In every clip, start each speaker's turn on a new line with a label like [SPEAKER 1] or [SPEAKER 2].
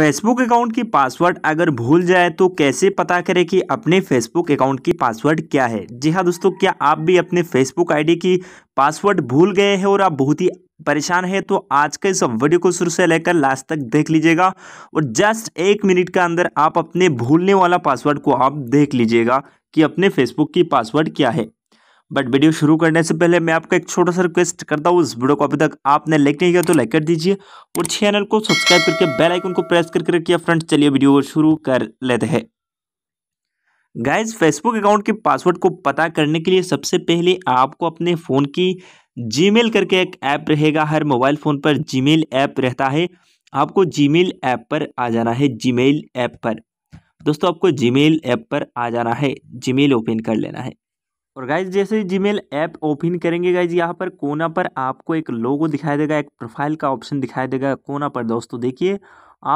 [SPEAKER 1] Facebook account की password अगर भूल जाए तो कैसे पता करें कि अपने फेसबुक अकाउंट की पासवर्ड क्या है जी हाँ दोस्तों क्या आप भी अपने फेसबुक आईडी की पासवर्ड भूल गए हैं और आप बहुत ही परेशान है तो आज का इस वीडियो को शुरू से लेकर लास्ट तक देख लीजिएगा और जस्ट एक मिनट के अंदर आप अपने भूलने वाला पासवर्ड को आप देख लीजिएगा कि अपने फेसबुक की पासवर्ड क्या है बट वीडियो शुरू करने से पहले मैं आपका एक छोटा सा रिक्वेस्ट करता हूँ उस वीडियो को अभी तक आपने लाइक नहीं किया तो लाइक कर दीजिए और चैनल को सब्सक्राइब करके बेल आइकन को प्रेस करके रखिए फ्रेंड्स चलिए वीडियो को शुरू कर लेते हैं गाइज फेसबुक अकाउंट के पासवर्ड को पता करने के लिए सबसे पहले आपको अपने फ़ोन की जीमेल करके एक ऐप रहेगा हर मोबाइल फ़ोन पर जीमेल ऐप रहता है आपको जीमेल ऐप पर आ जाना है जीमेल ऐप पर दोस्तों आपको जीमेल ऐप पर आ जाना है जीमेल ओपन कर लेना है और गाइज जैसे जीमेल ऐप ओपन करेंगे गाइज यहाँ पर कोना पर आपको एक लोगो दिखाई देगा एक प्रोफाइल का ऑप्शन दिखाई देगा कोना पर दोस्तों देखिए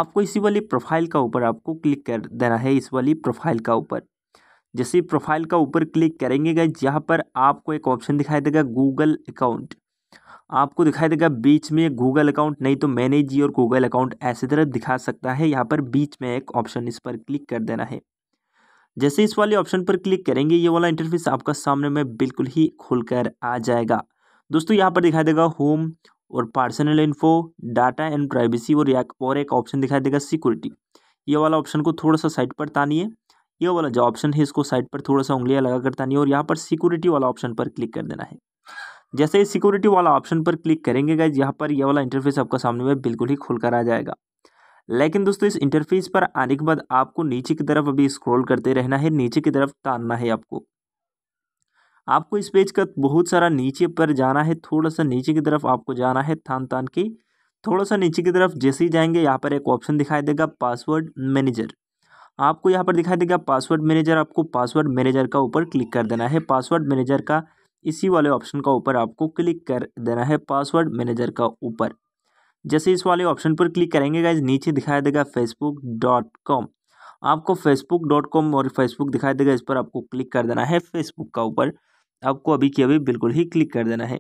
[SPEAKER 1] आपको इसी वाली प्रोफाइल का ऊपर आपको क्लिक कर देना है इस वाली प्रोफाइल का ऊपर जैसे प्रोफाइल का ऊपर क्लिक करेंगे गाइज यहाँ पर आपको एक ऑप्शन दिखाई देगा गूगल अकाउंट आपको दिखाई देगा बीच में गूगल अकाउंट नहीं तो मैनेज योर गूगल अकाउंट ऐसी तरह दिखा सकता है यहाँ पर बीच में एक ऑप्शन इस पर क्लिक कर देना है जैसे इस वाले ऑप्शन पर क्लिक करेंगे ये वाला इंटरफेस आपका सामने में बिल्कुल ही खुलकर आ जाएगा दोस्तों यहाँ पर दिखाई देगा होम और personal info data and privacy और एक और एक ऑप्शन दिखाई देगा सिक्योरिटी ये वाला ऑप्शन को थोड़ा सा साइड पर तानिए ये वाला जो ऑप्शन है इसको साइड पर थोड़ा सा उंगलियाँ लगा कर तानिए और यहाँ पर सिक्योरिटी वाला ऑप्शन पर क्लिक कर देना है जैसे सिक्योरिटी वाला ऑप्शन पर क्लिक करेंगे गाइज यहाँ पर यह वाला इंटरफेस आपका सामने में बिल्कुल ही खुलकर आ जाएगा लेकिन दोस्तों इस इंटरफेस पर आने के बाद आपको नीचे की तरफ अभी स्क्रॉल करते रहना है नीचे की तरफ तानना है आपको आपको इस पेज का बहुत सारा नीचे पर जाना है थोड़ा सा नीचे की तरफ आपको जाना है थान तान के थोड़ा सा नीचे की तरफ जैसे ही जाएंगे यहाँ पर एक ऑप्शन दिखाई देगा पासवर्ड मैनेजर आपको यहाँ पर दिखाई देगा पासवर्ड मैनेजर आपको पासवर्ड मैनेजर का ऊपर क्लिक कर देना है पासवर्ड मैनेजर का इसी वाले ऑप्शन का ऊपर आपको क्लिक कर देना है पासवर्ड मैनेजर का ऊपर जैसे इस वाले ऑप्शन पर क्लिक करेंगे गाइज नीचे दिखाई देगा फेसबुक डॉट कॉम आपको फेसबुक डॉट कॉम और फेसबुक दिखाई देगा इस पर आपको क्लिक कर देना है फेसबुक का ऊपर आपको अभी की अभी बिल्कुल ही क्लिक कर देना है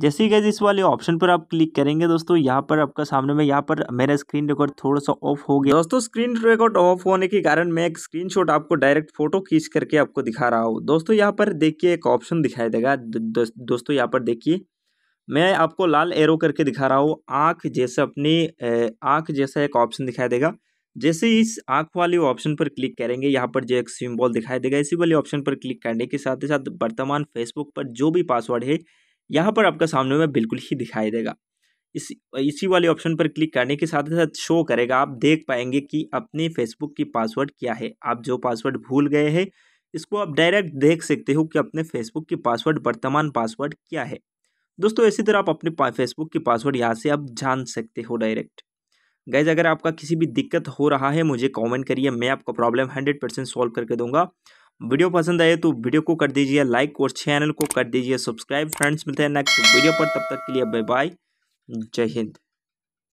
[SPEAKER 1] जैसे ही गैज इस वाले ऑप्शन पर आप क्लिक करेंगे दोस्तों यहाँ पर आपका सामने में यहाँ पर मेरा स्क्रीन रिकॉर्ड थोड़ा सा ऑफ हो गया दोस्तों स्क्रीन रिकॉर्ड ऑफ होने के कारण मैं एक स्क्रीनशॉट आपको डायरेक्ट फोटो खींच करके आपको दिखा रहा हूँ दोस्तों यहाँ पर देखिए एक ऑप्शन दिखाई देगा दोस्तों यहाँ पर देखिए मैं आपको लाल एरो करके दिखा रहा हूँ आँख जैसे अपनी आँख जैसा एक ऑप्शन दिखाई देगा जैसे इस आँख वाले ऑप्शन पर क्लिक करेंगे यहाँ पर जो एक सिम्बॉल दिखाई देगा इसी वाले ऑप्शन पर क्लिक करने के साथ ही साथ वर्तमान फेसबुक पर जो भी पासवर्ड है यहाँ पर आपका सामने में बिल्कुल ही दिखाई देगा इस इसी वाले ऑप्शन पर क्लिक करने के साथ ही साथ शो करेगा आप देख पाएंगे कि अपने फेसबुक की पासवर्ड क्या है आप जो पासवर्ड भूल गए हैं इसको आप डायरेक्ट देख सकते हो कि अपने फेसबुक की पासवर्ड वर्तमान पासवर्ड क्या है दोस्तों इसी तरह आप अपने फेसबुक के पासवर्ड यहाँ से आप जान सकते हो डायरेक्ट गैज़ अगर आपका किसी भी दिक्कत हो रहा है मुझे कमेंट करिए मैं आपका प्रॉब्लम हंड्रेड परसेंट सॉल्व करके दूंगा वीडियो पसंद आए तो वीडियो को कर दीजिए लाइक और चैनल को कर दीजिए सब्सक्राइब फ्रेंड्स मिलते हैं नेक्स्ट वीडियो पर तब तक के लिए बाय बाय जय हिंद